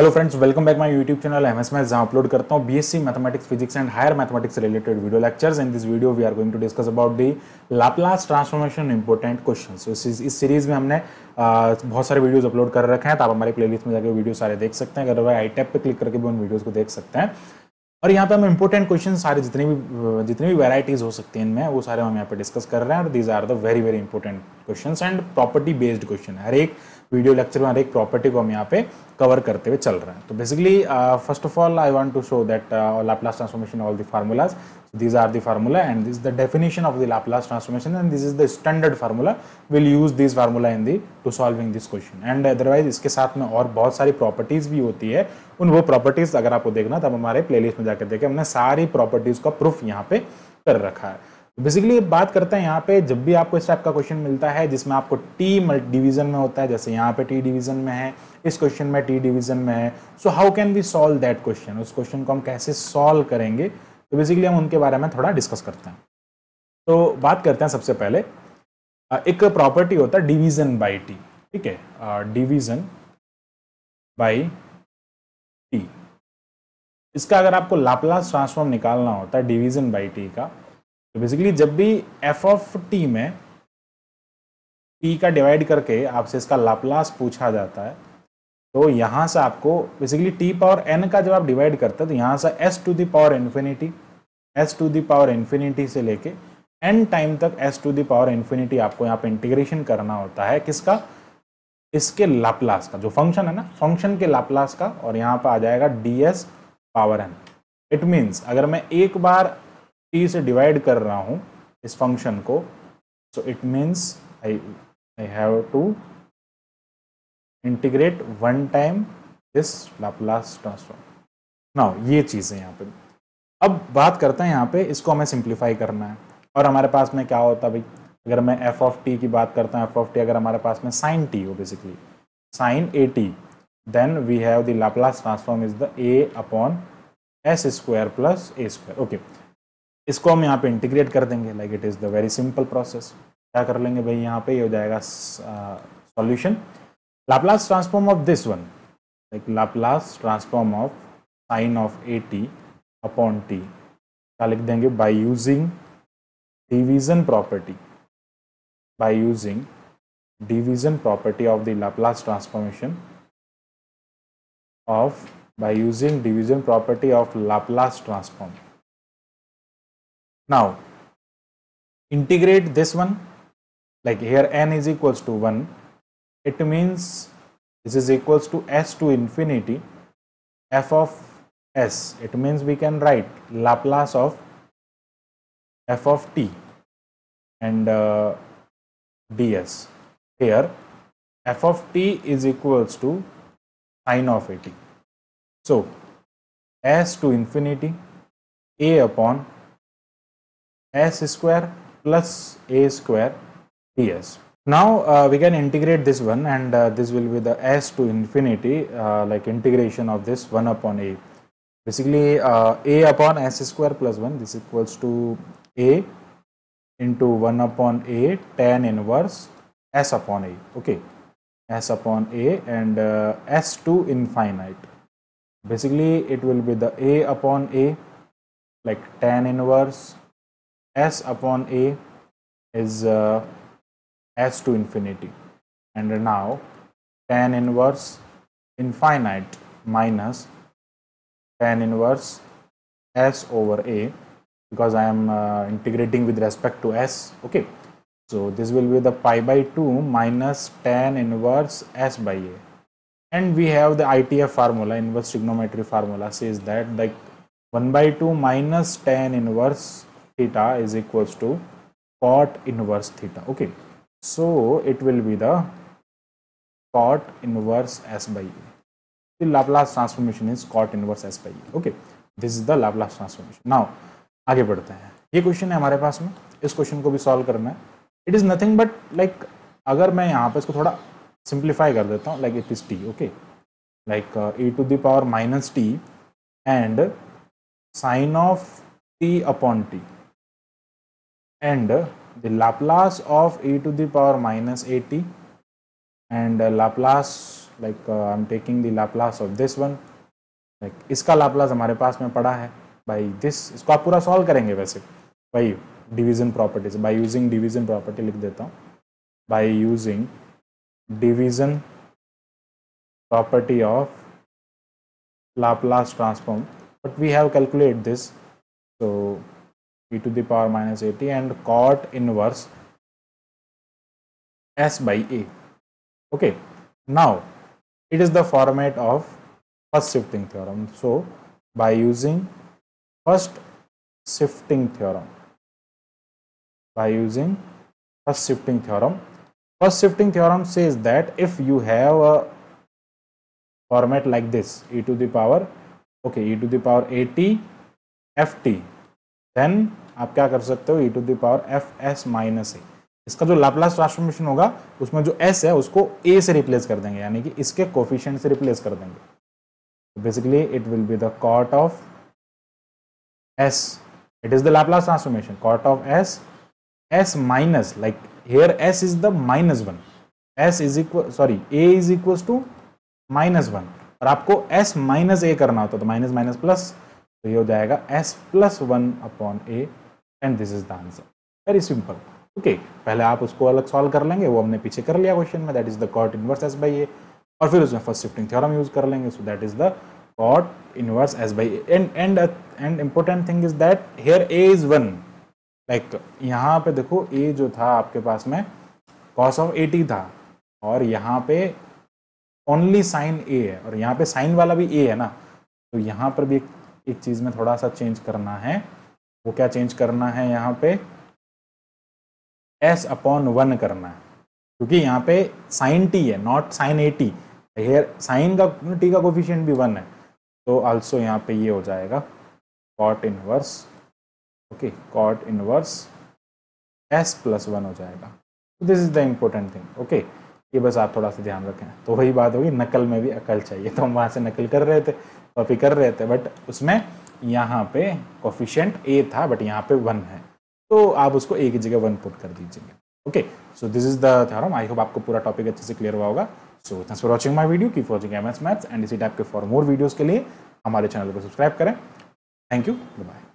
Hello friends welcome back my YouTube channel M S मैं जहाँ upload करता हूँ BSc mathematics physics and higher mathematics related video lectures in this video we are going to discuss about the Laplace transformation important question इस series में हमने बहुत सारे videos upload कर रखे हैं तो आप हमारे प्ले में जाकर वीडियो सारे देख सकते हैं अगर वह आई टैप पर क्लिक करके भी उन वीडियोज़ को देख सकते हैं और यहाँ पे हम इंपॉर्टेंट क्वेश्चन सारे जितने भी जितनी भी वैराइटीज़ हो सकती हैं इनमें वो सारे हम यहाँ पे डिस्कस कर रहे हैं और these are the very very important question and property based question हर एक वीडियो लेक्चर में हर एक प्रॉपर्टी को हम यहाँ पे कवर करते हुए चल रहे हैं तो basically first of all I want to show that Laplace transformation all the formulas these are the formula and this the definition of the Laplace transformation and this is the standard formula will use this formula in the to solving this question and otherwise इसके साथ में और बहुत सारी properties भी होती है उन वो प्रॉपर्टीज अगर आपको देखना तब हमारे प्लेलिस्ट में जाकर देखें हमने सारी प्रॉपर्टीज का प्रूफ यहाँ पे कर रखा है बेसिकली बात करते हैं यहाँ पे जब भी आपको इस टाइप का क्वेश्चन मिलता है जिसमें आपको टी डिवीजन में होता है जैसे यहाँ पे टी डिवीजन में है इस क्वेश्चन में टी डिवीजन में है so how can we solve that question उस क्वेश्चन को हम कैसे सॉल्व करेंगे तो बेसिकली हम उनके बारे में थोड़ा डिस्कस करते हैं तो बात करते हैं सबसे पहले एक प्रॉपर्टी होता है डिवीजन बाय टी ठीक है डिवीजन बाय टी इसका अगर आपको लाप्लास ट्रांसफॉर्म निकालना होता है डिवीजन बाय टी का तो बेसिकली जब भी एफ ऑफ टी में टी का डिवाइड करके आपसे इसका लाप्लास पूछा जाता है तो यहाँ से आपको बेसिकली टी पावर एन का जब आप डिवाइड करते हैं तो यहाँ से S to the power infinity S to the power infinity से लेके एन टाइम तक S to the power power infinity आपको यहाँ पे इंटीग्रेशन करना होता है किसका इसके लाप्लास का जो फंक्शन है ना फंक्शन के लाप्लास का और यहाँ पर आ जाएगा D S power N it means अगर मैं एक बार टी से डिवाइड कर रहा हूँ इस फंक्शन को so it means I I have to integrate one time this Laplace transform ना ये चीज़ें यहाँ पे अब बात करते हैं यहाँ पे इसको हमें सिंप्लीफाई करना है और हमारे पास में क्या होता भाई अगर मैं एफ ऑफ टी की बात करता हूँ एफ ऑफ टी अगर हमारे पास में साइन टी हो basically sine A T then we have the Laplace transform is the A upon S square plus A square okay इसको हम यहाँ पे इंटीग्रेट कर देंगे like it is the very simple process क्या कर लेंगे भाई यहाँ पे ये यह हो जाएगा solution Laplace transform of this one like Laplace transform of sine of A T upon T क्या लिख देंगे by using division property by using division property of the Laplace transformation of by using division property of Laplace transform Now, integrate this one like here n is equals to 1 it means this is equals to s to infinity f of s it means we can write Laplace of f of t and uh, ds here f of t is equals to sine of a t so s to infinity a upon s square plus a square ds. Now uh, we can integrate this one and uh, this will be the s to infinity uh, like integration of this 1 upon a. Basically uh, a upon s square plus 1 this equals to a into 1 upon a tan inverse s upon a okay s upon a and uh, s to infinite. Basically it will be the a upon a like tan inverse s upon a is uh, s to infinity and now tan inverse infinite minus tan inverse s over a because I am uh, integrating with respect to s okay so this will be the pi by 2 minus tan inverse s by a and we have the ITF formula inverse trigonometry formula says that like 1 by 2 minus tan inverse theta is equals to cot inverse theta okay so it will be the cot inverse s by u e. the laplace transformation is cot inverse s by u e, okay this is the Laplace transformation now आगे बढ़ते हैं ये question है हमारे पास में इस question को भी सॉल्व करना है it is nothing but like अगर मैं यहाँ पे इसको थोड़ा सिंप्लीफाई कर देता हूँ like it is T okay like E to the power minus T and sine of T upon T and the Laplace of e to the power minus 80 and Laplace like uh, I'm taking the Laplace of this one like iska Laplace hamare paas mein pada hai by this isko aap pura solve karenge वैसे by division properties by using division property likh deta hu by using division property of Laplace transform but we have calculated this so e to the power minus 80 and cot inverse s by a okay now it is the format of first shifting theorem so by using first shifting theorem by using first shifting theorem first shifting theorem says that if you have a format like this e to the power okay e to the power 80 ft then आप क्या कर सकते हो E to the power F S minus A इसका जो Laplace transformation होगा उसमें जो एस है उसको ए से रिप्लेस कर देंगे यानी कि इसके कोफिशियंट से रिप्लेस कर देंगे basically it will be the cot of S it is the Laplace transformation cot of S S minus like here S is the minus one S is equal sorry A is equals to minus one और आपको S minus ए करना होता तो minus minus plus तो ये हो जाएगा s plus one upon A and this is the answer very simple okay पहले आप उसको अलग सॉल्व कर लेंगे वो हमने पीछे कर लिया क्वेश्चन में that is the cot inverse S by A और फिर उसमें फर्स्ट शिफ्टिंग थ्योरम यूज कर लेंगे so that is the cot inverse S by and and and important thing is that here A is one like यहाँ पे देखो ए जो था आपके पास में कॉस ऑफ एटी था और यहाँ पे ओनली साइन ए है और यहाँ पे साइन वाला भी ए है ना तो यहाँ पर भी एक एक चीज़ में थोड़ा सा चेंज करना है वो क्या चेंज करना है यहाँ पे एस अपॉन वन करना है क्योंकि यहाँ पे साइन टी है not sine A T here sine का टी का कोफिशियंट भी वन है तो आल्सो यहाँ पे ये हो जाएगा cot inverse okay cot inverse S plus one हो जाएगा this is the important thing okay ये बस आप थोड़ा सा ध्यान रखें तो वही बात होगी नकल में भी अकल चाहिए तो हम वहाँ से नकल कर रहे थे कॉपी कर रहे थे बट उसमें यहाँ पे कॉफिशेंट ए था बट यहाँ पे वन है तो आप उसको एक ही जगह वन पुट कर दीजिएगा okay so this is the theorem I hope आपको पूरा टॉपिक अच्छे से क्लियर हुआ होगा so thanks for watching my video की watching M S maths and इसी टाइप के फॉर मोर वीडियोज़ के लिए हमारे चैनल को सब्सक्राइब करें थैंक यू बाय